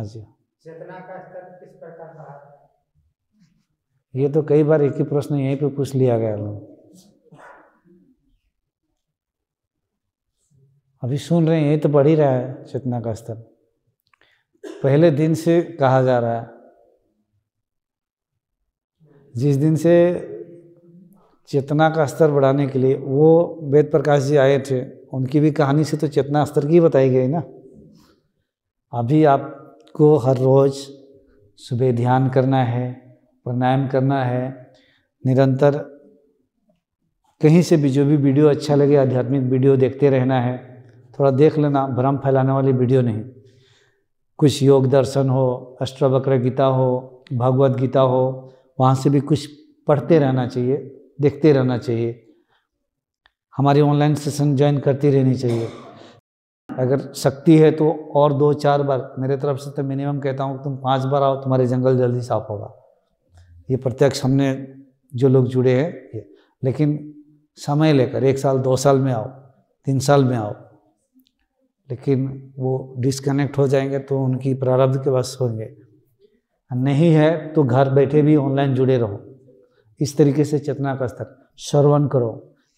हाँ जी चेतना का स्तर किस प्रकार का ये तो कई बार एक ही प्रश्न यहीं पे पूछ लिया गया लोग अभी सुन रहे हैं यही तो बढ़ ही रहा है चेतना का स्तर पहले दिन से कहा जा रहा है जिस दिन से चेतना का स्तर बढ़ाने के लिए वो वेद प्रकाश जी आए थे उनकी भी कहानी से तो चेतना स्तर की बताई गई ना अभी आप को हर रोज़ सुबह ध्यान करना है प्राणायाम करना है निरंतर कहीं से भी जो भी वीडियो अच्छा लगे आध्यात्मिक वीडियो देखते रहना है थोड़ा देख लेना भ्रम फैलाने वाली वीडियो नहीं कुछ योग दर्शन हो अष्टावक्र गीता हो भागवत गीता हो वहाँ से भी कुछ पढ़ते रहना चाहिए देखते रहना चाहिए हमारी ऑनलाइन सेशन ज्वाइन करती रहनी चाहिए अगर शक्ति है तो और दो चार बार मेरे तरफ से तो मिनिमम कहता हूँ तुम पांच बार आओ तुम्हारे जंगल जल्दी साफ होगा ये प्रत्यक्ष हमने जो लोग जुड़े हैं ये लेकिन समय लेकर एक साल दो साल में आओ तीन साल में आओ लेकिन वो डिसकनेक्ट हो जाएंगे तो उनकी प्रारब्ध के बस होंगे नहीं है तो घर बैठे भी ऑनलाइन जुड़े रहो इस तरीके से चेतना का स्तर श्रवण करो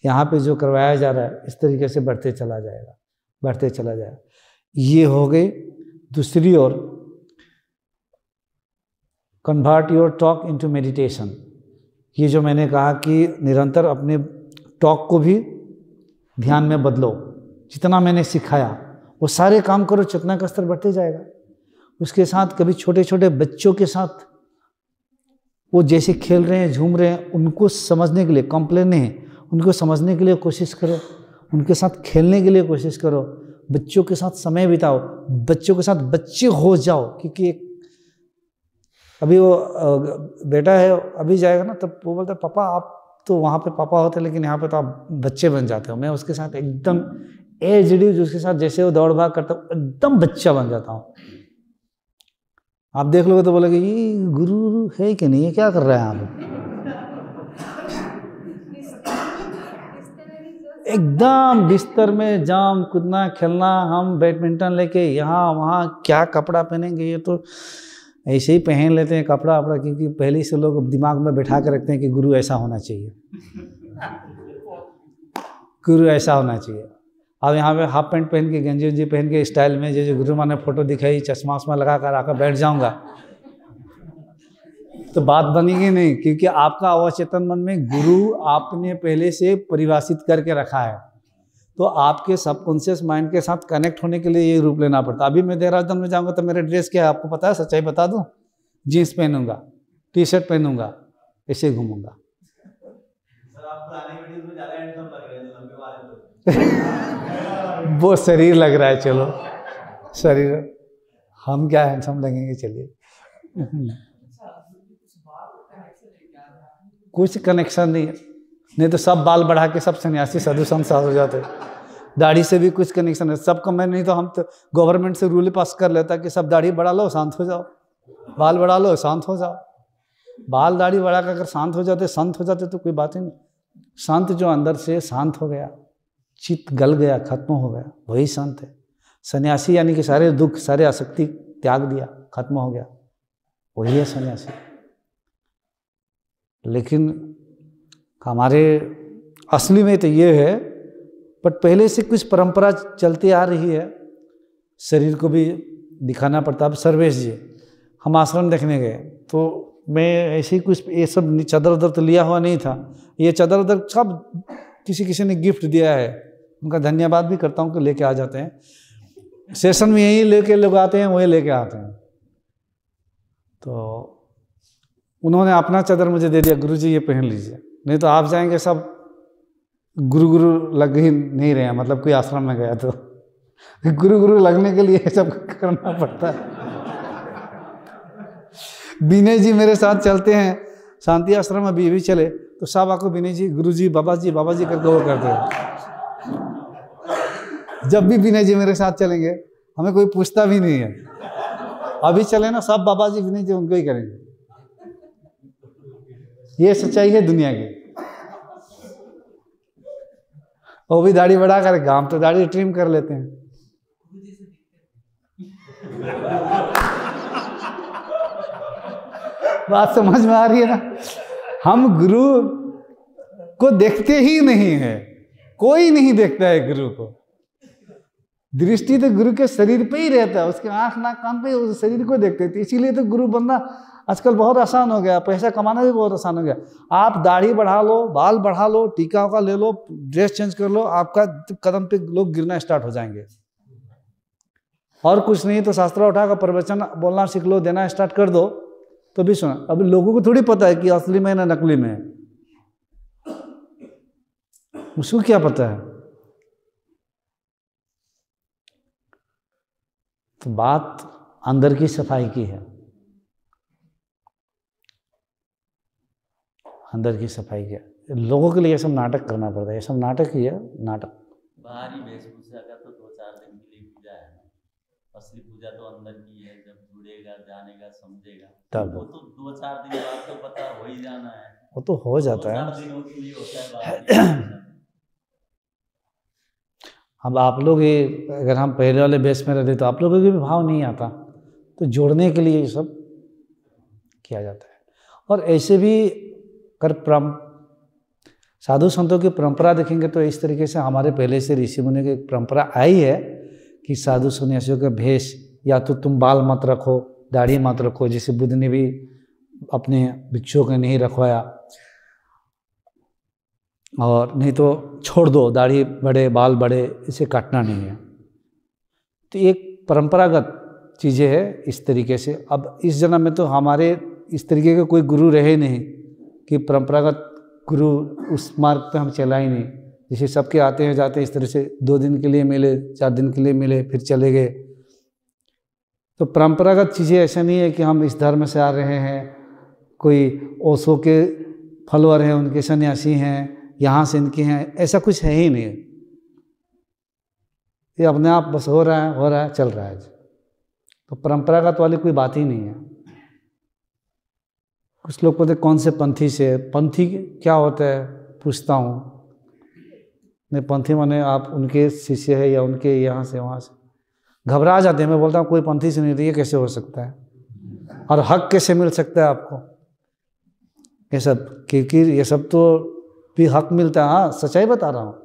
यहाँ पे जो करवाया जा रहा है इस तरीके से बढ़ते चला जाएगा बढ़ते चला जाए ये हो गई दूसरी ओर convert your talk into meditation ये जो मैंने कहा कि निरंतर अपने टॉक को भी ध्यान में बदलो जितना मैंने सिखाया वो सारे काम करो चेतना का स्तर बढ़ते जाएगा उसके साथ कभी छोटे छोटे बच्चों के साथ वो जैसे खेल रहे हैं झूम रहे हैं उनको समझने के लिए कंप्लेन नहीं उनको समझने के लिए कोशिश करो उनके साथ खेलने के लिए कोशिश करो बच्चों के साथ समय बिताओ बच्चों के साथ बच्चे हो जाओ क्योंकि एक अभी वो बेटा है अभी जाएगा ना तब वो बोलता है पापा आप तो वहाँ पे पापा होते लेकिन यहाँ पे तो आप बच्चे बन जाते हो मैं उसके साथ एकदम एज ड्यूज उसके साथ जैसे वो दौड़ भाग करता हूँ एकदम बच्चा बन जाता हूँ आप देख लोगे तो बोलेगे ये गुरु है कि नहीं क्या कर रहे हैं आप एकदम बिस्तर में जाम कूदना खेलना हम बैडमिंटन लेके यहाँ वहाँ क्या कपड़ा पहनेंगे ये तो ऐसे ही पहन लेते हैं कपड़ा वपड़ा क्योंकि पहले से लोग दिमाग में बैठा कर रखते हैं कि गुरु ऐसा होना चाहिए गुरु ऐसा होना चाहिए अब यहाँ पे हाफ पैंट पहन के गंजी उंजी पहन के स्टाइल में जैसे गुरु माँ ने फोटो दिखाई चश्मा उश्मा लगा कर आकर बैठ जाऊँगा तो बात बनेगी नहीं क्योंकि आपका अवचेतन मन में गुरु आपने पहले से परिभाषित करके रखा है तो आपके सबकॉन्शियस माइंड के साथ कनेक्ट होने के लिए ये रूप लेना पड़ता अभी मैं देहरादून में जाऊँगा तो मेरा ड्रेस क्या है आपको पता है सच्चाई बता दूँ जीन्स पहनूंगा टी शर्ट पहनूंगा ऐसे घूमूंगा तो। वो शरीर लग रहा है चलो शरीर हम क्या हैंडसम लगेंगे चलिए कुछ कनेक्शन नहीं है नहीं तो सब बाल बढ़ा के सब सन्यासी साधु संसार हो जाते दाढ़ी से भी कुछ कनेक्शन है सबको मैं नहीं तो हम तो गवर्नमेंट से रूल पास कर लेता कि सब दाढ़ी बढ़ा लो शांत हो जाओ बाल बढ़ा लो शांत हो जाओ बाल दाढ़ी बढ़ा कर अगर शांत हो जाते शांत हो जाते तो कोई बात ही नहीं शांत जो अंदर से शांत हो गया चित्त गल गया खत्म हो गया वही शांत है सन्यासी यानी कि सारे दुख सारे आसक्ति त्याग दिया खत्म हो गया वही है सन्यासी लेकिन हमारे असली में तो ये है बट पहले से कुछ परंपरा चलती आ रही है शरीर को भी दिखाना पड़ता अब सर्वेश जी हम आश्रम देखने गए तो मैं ऐसे ही कुछ ये सब चादर उदर तो लिया हुआ नहीं था ये चादर उदर सब किसी किसी ने गिफ्ट दिया है उनका धन्यवाद भी करता हूँ कि लेके आ जाते हैं सेशन में यहीं लेके लोग आते हैं वहीं लेके आते हैं तो उन्होंने अपना चादर मुझे दे दिया गुरु जी ये पहन लीजिए नहीं तो आप जाएंगे सब गुरु गुरु लग ही नहीं रहे मतलब कोई आश्रम में गया तो गुरु गुरु लगने के लिए सब करना पड़ता है विनय जी मेरे साथ चलते हैं शांति आश्रम अभी भी चले तो सब आपको विनय जी गुरु जी बाबा जी बाबा जी करके वो करते हैं जब भी विनय जी मेरे साथ चलेंगे हमें कोई पूछता भी नहीं है अभी चले ना सब बाबा जी विनय जी उनको ही करेंगे ये सच्चाई है दुनिया की वो भी दाढ़ी बढ़ा कर गांव तो दाढ़ी ट्रिम कर लेते हैं बात समझ में आ रही है ना हम गुरु को देखते ही नहीं है कोई नहीं देखता है गुरु को दृष्टि तो गुरु के शरीर पे ही रहता है उसके आंख नाक कान पे उस शरीर को देखते थे इसीलिए तो गुरु बनना आजकल बहुत आसान हो गया पैसा कमाना भी बहुत आसान हो गया आप दाढ़ी बढ़ा लो बाल बढ़ा लो टीका का ले लो ड्रेस चेंज कर लो आपका कदम पे लोग गिरना स्टार्ट हो जाएंगे और कुछ नहीं तो शास्त्र उठा कर प्रवचन बोलना सीख लो देना स्टार्ट कर दो तो भी सुना अभी लोगों को थोड़ी पता है कि असली में ना नकली में उसको क्या पता है तो बात अंदर की सफाई की है अंदर की सफाई की है लोगों के लिए ये सब नाटक करना पड़ता है ये सब नाटक ही है नाटक बाहरी वेशभूषा का तो दो चार दिन के लिए पूजा है असली पूजा तो अंदर की है जब जुड़ेगा जानेगा समझेगा तब वो तो दो चार दिन बाद तो पता हो ही जाना है वो तो हो जाता है हम आप लोग ये अगर हम पहले वाले बेस में रहते तो आप लोगों को भी भाव नहीं आता तो जोड़ने के लिए ये सब किया जाता है और ऐसे भी कर परम साधु संतों की परंपरा देखेंगे तो इस तरीके से हमारे पहले से ऋषि मुनि की एक परंपरा आई है कि साधु सन्यासियों का भेष या तो तुम बाल मत रखो दाढ़ी मत रखो जैसे बुद्ध ने भी अपने भिक्षुओं के नहीं रखवाया और नहीं तो छोड़ दो दाढ़ी बड़े बाल बड़े इसे काटना नहीं है तो एक परंपरागत चीज़ें है इस तरीके से अब इस जन्म में तो हमारे इस तरीके के कोई गुरु रहे नहीं कि परंपरागत गुरु उस मार्ग पर हम चला ही नहीं जैसे सबके आते हैं जाते हैं इस तरह से दो दिन के लिए मिले चार दिन के लिए मिले फिर चले गए तो परंपरागत चीज़ें ऐसा नहीं है कि हम इस धर्म से आ रहे हैं कोई ओसो के फलवर हैं उनके सन्यासी हैं यहाँ से इनके हैं ऐसा कुछ है ही नहीं ये अपने आप बस हो रहा है हो रहा है चल रहा है तो परंपरागत वाली कोई बात ही नहीं है कुछ लोग कहते कौन से पंथी से पंथी क्या होता है पूछता हूँ नहीं पंथी माने आप उनके शिष्य है या उनके यहाँ से वहाँ से घबरा जाते हैं मैं बोलता हूँ कोई पंथी से नहीं तो ये कैसे हो सकता है और हक कैसे मिल सकता है आपको ये सब क्योंकि ये सब तो भी हक मिलता है हाँ सच्चाई बता रहा हूँ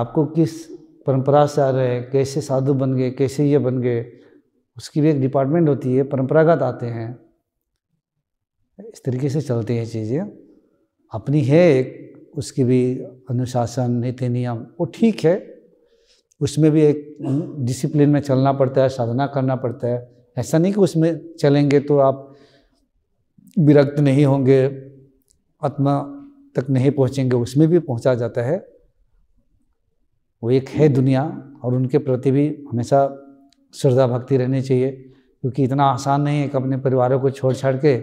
आपको किस परंपरा से आ रहे हैं कैसे साधु बन गए कैसे ये बन गए उसकी भी एक डिपार्टमेंट होती है परंपरागत आते हैं इस तरीके से चलती हैं चीज़ें अपनी है एक उसकी भी अनुशासन नीति नियम वो ठीक है उसमें भी एक डिसिप्लिन में चलना पड़ता है साधना करना पड़ता है ऐसा नहीं कि उसमें चलेंगे तो आप विरक्त नहीं होंगे आत्मा तक नहीं पहुँचेंगे उसमें भी पहुँचा जाता है वो एक है दुनिया और उनके प्रति भी हमेशा श्रद्धा भक्ति रहनी चाहिए क्योंकि इतना आसान नहीं है कि अपने परिवारों को छोड़ छाड़ के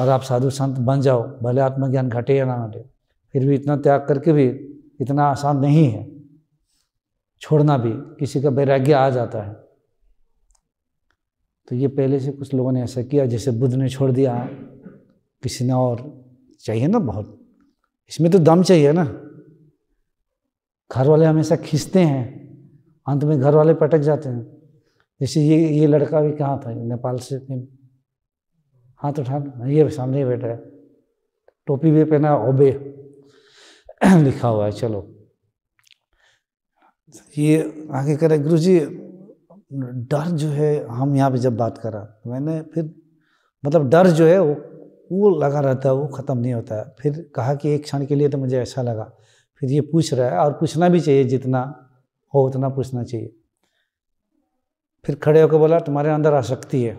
और आप साधु संत बन जाओ भले आत्मज्ञान घटे या ना घटे फिर भी इतना त्याग करके भी इतना आसान नहीं है छोड़ना भी किसी का वैराग्य आ जाता है तो ये पहले से कुछ लोगों ने ऐसा किया जैसे बुद्ध ने छोड़ दिया किसी ने और चाहिए ना बहुत इसमें तो दम चाहिए ना घर वाले हमेशा खींचते हैं अंत में घर वाले पटक जाते हैं जैसे ये ये लड़का भी कहाँ था नेपाल से हाथ उठाना ये सामने ही बैठा है टोपी भी पहना ओबे लिखा हुआ है चलो ये आगे करे गुरु जी डर जो है हम यहाँ पे जब बात करा तो मैंने फिर मतलब डर जो है वो वो लगा रहता है वो ख़त्म नहीं होता है फिर कहा कि एक क्षण के लिए तो मुझे ऐसा लगा फिर ये पूछ रहा है और पूछना भी चाहिए जितना हो उतना पूछना चाहिए फिर खड़े होकर बोला तुम्हारे अंदर आसक्ति है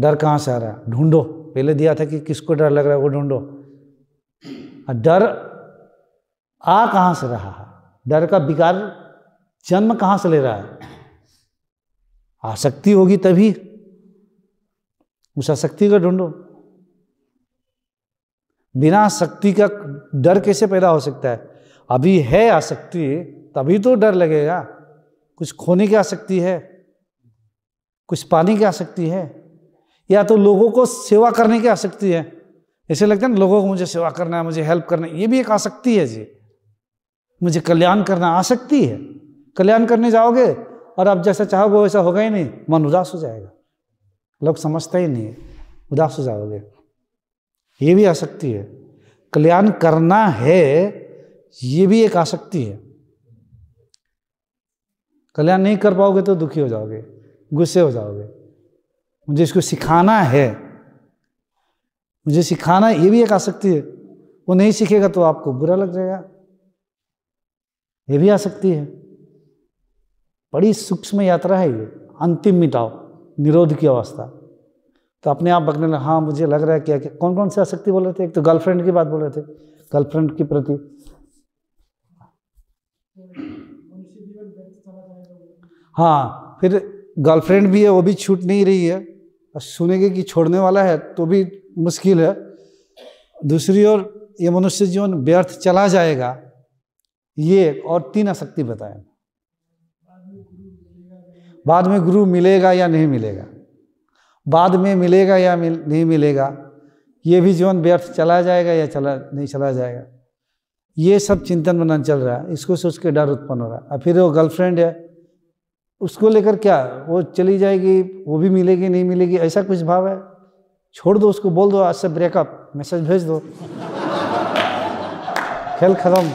डर कहाँ से आ रहा है ढूंढो पहले दिया था कि किसको डर लग रहा है वो ढूंढो डर आ कहाँ से रहा है डर का विकार जन्म कहाँ से ले रहा है आसक्ति होगी तभी उस आसक्ति को ढूंढो बिना शक्ति का डर कैसे पैदा हो सकता है अभी है आसक्ति तभी तो डर लगेगा कुछ खोने की आसक्ति है कुछ पाने की आसक्ति है या तो लोगों को सेवा करने की आसक्ति है ऐसे लगता है ना लोगों को मुझे सेवा करना है मुझे हेल्प करना है ये भी एक आसक्ति है जी मुझे कल्याण करना आसक्ति है कल्याण करने जाओगे और आप जैसा चाहोगे वैसा होगा ही नहीं मन उदास हो जाएगा लोग समझते ही नहीं उदास हो जाओगे ये भी आसक्ति है कल्याण करना है ये भी एक आसक्ति है कल्याण नहीं कर पाओगे तो दुखी हो जाओगे गुस्से हो जाओगे मुझे इसको सिखाना है मुझे सिखाना ये भी एक आसक्ति है वो नहीं सीखेगा तो आपको बुरा लग जाएगा ये भी आसक्ति है बड़ी सूक्ष्म यात्रा है ये अंतिम मिटाओ निरोध की अवस्था तो अपने आप बकने लगा हाँ मुझे लग रहा है क्या क्या कौन कौन से आसक्ति बोल रहे थे एक तो गर्लफ्रेंड की बात बोल रहे थे गर्लफ्रेंड के प्रति हाँ फिर गर्लफ्रेंड भी है वो भी छूट नहीं रही है और सुनेंगे कि छोड़ने वाला है तो भी मुश्किल है दूसरी ओर ये मनुष्य जीवन व्यर्थ चला जाएगा ये और तीन आसक्ति बताए बाद में गुरु मिलेगा या नहीं मिलेगा बाद में मिलेगा या मिल नहीं मिलेगा ये भी जीवन व्यर्थ चला जाएगा या चला नहीं चला जाएगा ये सब चिंतन मनन चल रहा है इसको सोच के डर उत्पन्न हो रहा है और फिर वो गर्लफ्रेंड है उसको लेकर क्या वो चली जाएगी वो भी मिलेगी नहीं मिलेगी ऐसा कुछ भाव है छोड़ दो उसको बोल दो आज से ब्रेकअप मैसेज भेज दो खेल खत्म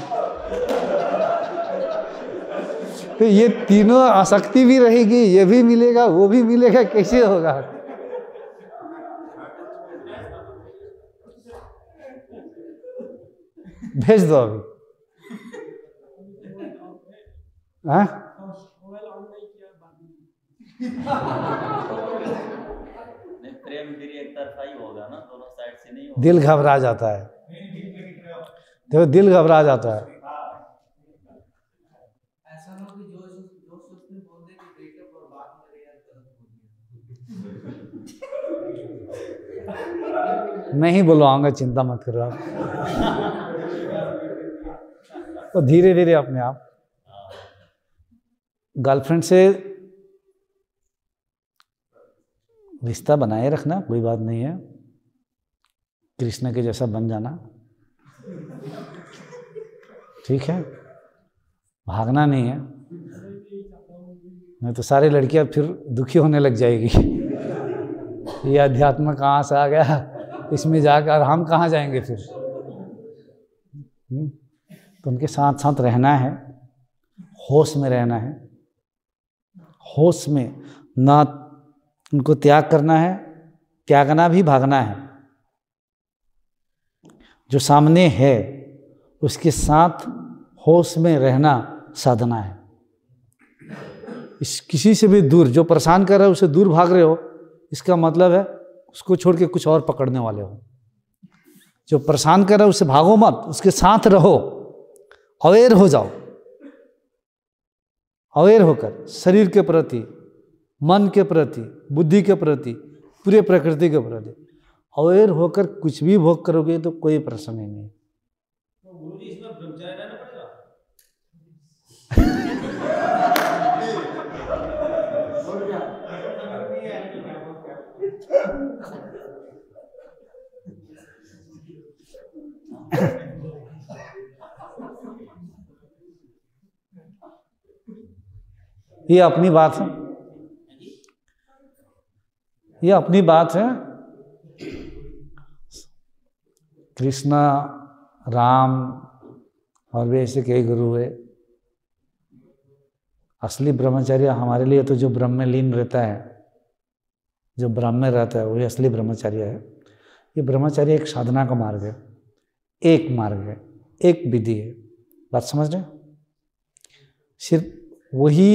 तो ये तीनों आसक्ति भी रहेगी ये भी मिलेगा वो भी मिलेगा कैसे होगा भेज दो अभी हाँ? दिल घबरा जाता है देखो दिल घबरा जाता है नहीं ही बुलवाऊंगा चिंता मत करो आप तो धीरे धीरे अपने आप गर्लफ्रेंड से रिश्ता बनाए रखना कोई बात नहीं है कृष्ण के जैसा बन जाना ठीक है भागना नहीं है नहीं तो सारी लड़कियां फिर दुखी होने लग जाएगी ये अध्यात्म कहाँ से आ गया इसमें जाकर हम कहाँ जाएंगे फिर हुँ? हम्म। तो उनके साथ साथ रहना है होश में रहना है होश में ना उनको त्याग करना है त्यागना भी भागना है जो सामने है उसके साथ होश में रहना साधना है इस किसी से भी दूर जो परेशान कर रहे हो उसे दूर भाग रहे हो इसका मतलब है उसको छोड़ के कुछ और पकड़ने वाले हो जो परेशान कर रहे हो उसे भागो मत उसके साथ रहो अवेयर हो जाओ अवेयर होकर शरीर के प्रति मन के प्रति बुद्धि के प्रति पूरे प्रकृति के प्रति अवेयर होकर कुछ भी भोग करोगे तो कोई प्रश्न ही नहीं तो ये अपनी बात है ये अपनी बात है कृष्णा राम और भी ऐसे कई गुरु हुए असली ब्रह्मचर्य हमारे लिए तो जो ब्रह्म में लीन रहता है जो ब्रह्म में रहता है वही असली ब्रह्मचर्य है ये ब्रह्मचर्य एक साधना का मार्ग है एक मार्ग है एक विधि है बात समझ रहे सिर्फ वही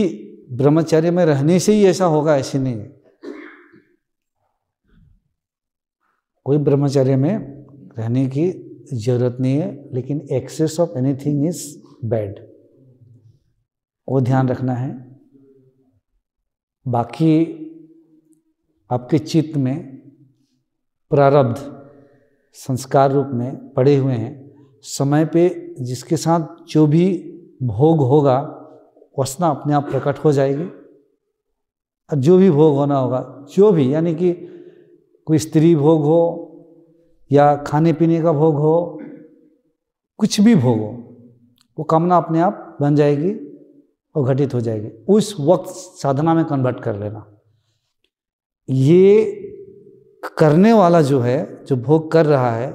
ब्रह्मचर्य में रहने से ही ऐसा होगा ऐसे नहीं है कोई ब्रह्मचर्य में रहने की जरूरत नहीं है लेकिन excess of anything is bad वो ध्यान रखना है बाकी आपके चित्त में प्रारब्ध संस्कार रूप में पड़े हुए हैं समय पे जिसके साथ जो भी भोग होगा वसना अपने आप प्रकट हो जाएगी और जो भी भोग होना होगा जो भी यानी कि कोई स्त्री भोग हो या खाने पीने का भोग हो कुछ भी भोग हो वो कामना अपने आप बन जाएगी और घटित हो जाएगी उस वक्त साधना में कन्वर्ट कर लेना ये करने वाला जो है जो भोग कर रहा है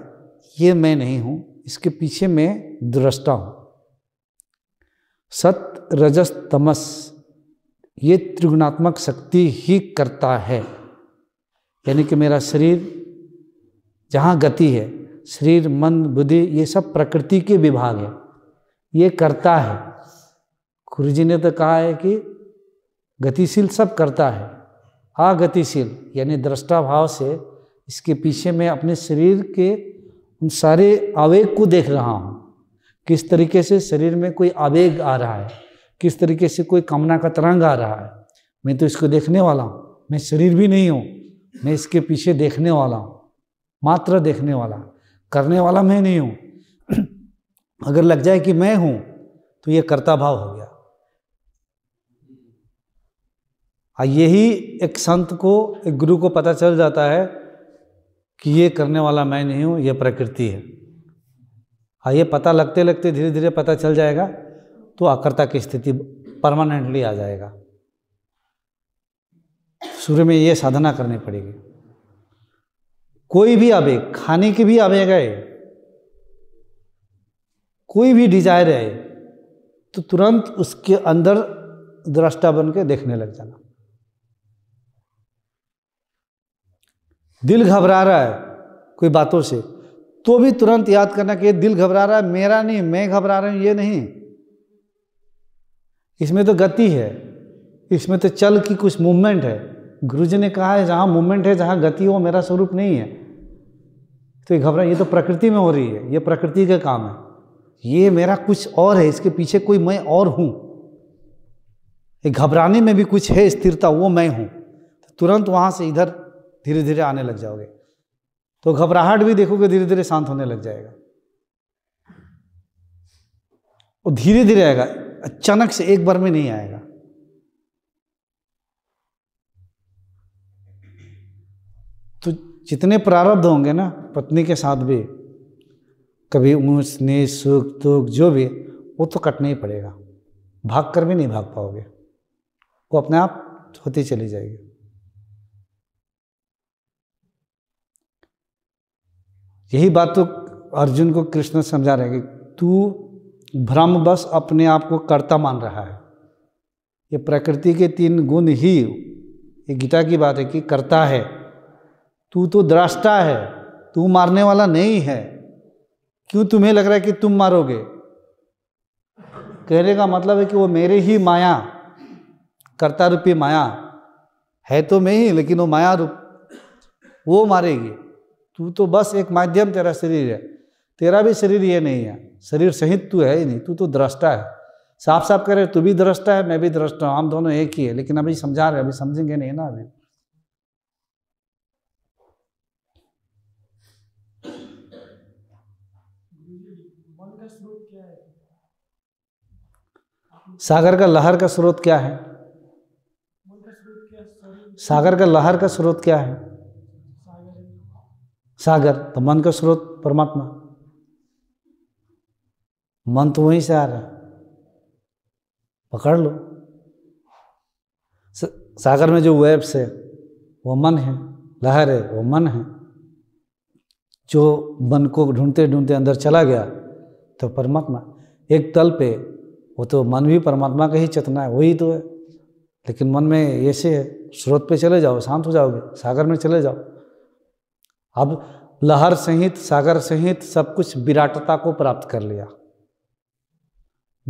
ये मैं नहीं हूँ इसके पीछे मैं दृष्टा हूँ सत रजस तमस ये त्रिगुणात्मक शक्ति ही करता है यानी कि मेरा शरीर जहाँ गति है शरीर मन बुद्धि ये सब प्रकृति के विभाग है ये करता है गुरु जी ने तो कहा है कि गतिशील सब करता है अगतिशील यानी दृष्टा भाव से इसके पीछे मैं अपने शरीर के उन सारे आवेग को देख रहा हूँ किस तरीके से शरीर में कोई आवेग आ रहा है किस तरीके से कोई कामना का तरंग आ रहा है मैं तो इसको देखने वाला हूँ मैं शरीर भी नहीं हूँ मैं इसके पीछे देखने वाला हूँ मात्र देखने वाला करने वाला मैं नहीं हूँ अगर लग जाए कि मैं हूँ तो ये कर्ता भाव हो गया और यही एक संत को एक गुरु को पता चल जाता है कि ये करने वाला मैं नहीं हूँ ये प्रकृति है और हाँ, ये पता लगते लगते धीरे धीरे पता चल जाएगा तो अकर्ता की स्थिति परमानेंटली आ जाएगा शुरू में ये साधना करनी पड़ेगी कोई भी आवेग खाने की भी आवेग है कोई भी डिजायर है तो तुरंत उसके अंदर दृष्टा बन के देखने लग जाना दिल घबरा रहा है कोई बातों से तो भी तुरंत याद करना कि दिल घबरा रहा है मेरा नहीं मैं घबरा रहा हूँ ये नहीं इसमें तो गति है इसमें तो चल की कुछ मूवमेंट है गुरु जी ने कहा है जहाँ मूवमेंट है जहाँ गति हो मेरा स्वरूप नहीं है तो ये घबरा ये तो प्रकृति में हो रही है ये प्रकृति का काम है ये मेरा कुछ और है इसके पीछे कोई मैं और हूँ ये घबराने में भी कुछ है स्थिरता वो मैं हूँ तो तुरंत वहाँ से इधर धीरे धीरे आने लग जाओगे तो घबराहट भी देखोगे धीरे धीरे शांत होने लग जाएगा वो धीरे धीरे आएगा अचानक से एक बार में नहीं आएगा तो जितने प्रारब्ध होंगे ना पत्नी के साथ भी कभी ऊंच नीच सुख दुख जो भी वो तो कटना ही पड़ेगा भाग कर भी नहीं भाग पाओगे वो अपने आप होती चली जाएगी यही बात तो अर्जुन को कृष्ण समझा रहे कि तू बस अपने आप को कर्ता मान रहा है ये प्रकृति के तीन गुण ही ये गीता की बात है कि कर्ता है तू तो द्राष्टा है तू मारने वाला नहीं है क्यों तुम्हें लग रहा है कि तुम मारोगे कहने का मतलब है कि वो मेरे ही माया कर्ता रूपी माया है तो मैं ही लेकिन वो माया रूप वो मारेगी तू तो बस एक माध्यम तेरा शरीर है तेरा भी शरीर ये नहीं है शरीर सहित तू है ही नहीं तू तो दृष्टा है साफ साफ कह रहे तू भी दृष्टा है मैं भी दृष्टा हूँ हम दोनों एक ही है लेकिन अभी समझा रहे अभी समझेंगे नहीं ना अभी सागर का लहर का स्रोत क्या है सागर का लहर का स्रोत क्या है सागर तो मन का स्रोत परमात्मा मन तो वहीं से आ रहा है पकड़ लो सागर में जो वेब्स है वो मन है लहर है वो मन है जो मन को ढूंढते ढूंढते अंदर चला गया तो परमात्मा एक तल पे वो तो मन भी परमात्मा का ही चेतना है वही तो है लेकिन मन में ऐसे है स्रोत पे चले जाओ शांत हो जाओगे सागर में चले जाओ अब लहर सहित सागर सहित सब कुछ विराटता को प्राप्त कर लिया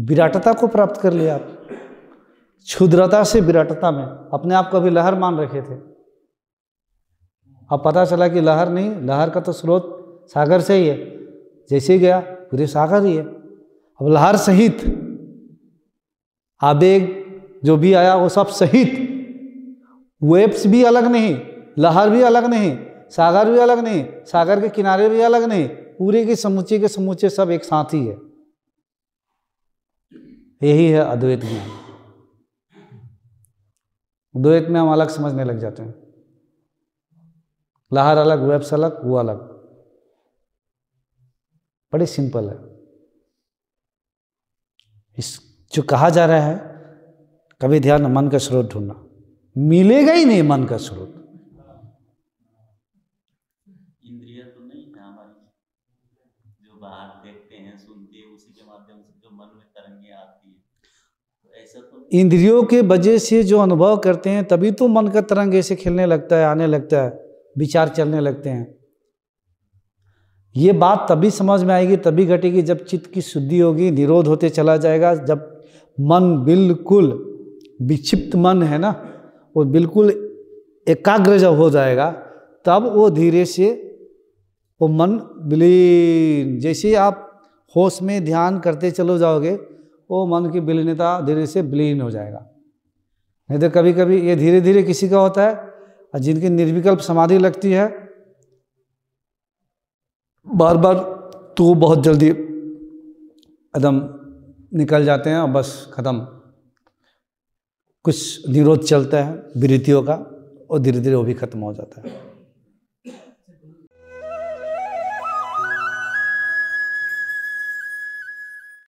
विराटता को प्राप्त कर लिया आप क्षुद्रता से विराटता में अपने आप को अभी लहर मान रखे थे अब पता चला कि लहर नहीं लहर का तो स्रोत सागर से ही है जैसे ही गया पूरे सागर ही है अब लहर सहित आवेग जो भी आया वो सब सहित वेब्स भी अलग नहीं लहर भी अलग नहीं सागर भी अलग नहीं सागर के किनारे भी अलग नहीं पूरे की समूचे के समूचे सब एक साथ ही है यही है अद्वैत ज्ञान द्वैत में हम अलग समझने लग जाते हैं लहर अलग वेब्स अलग वो अलग बड़े सिंपल है इस जो कहा जा रहा है कभी ध्यान मन का स्रोत ढूंढना मिलेगा ही नहीं मन का स्रोत इंद्रियों के वजह से जो अनुभव करते हैं तभी तो मन का तरंग ऐसे खेलने लगता है आने लगता है विचार चलने लगते हैं ये बात तभी समझ में आएगी तभी घटेगी जब चित्त की शुद्धि होगी निरोध होते चला जाएगा जब मन बिल्कुल विक्षिप्त मन है ना वो बिल्कुल एकाग्र जब हो जाएगा तब वो धीरे से वो मन विलीन जैसे आप होश में ध्यान करते चलो जाओगे वो मन की विलीनता धीरे से विलीन हो जाएगा नहीं तो कभी कभी ये धीरे धीरे किसी का होता है और जिनकी निर्विकल्प समाधि लगती है बार बार तो बहुत जल्दी एकदम निकल जाते हैं और बस ख़त्म कुछ निरोध चलता है वृत्तियों का और धीरे धीरे वो भी ख़त्म हो जाता है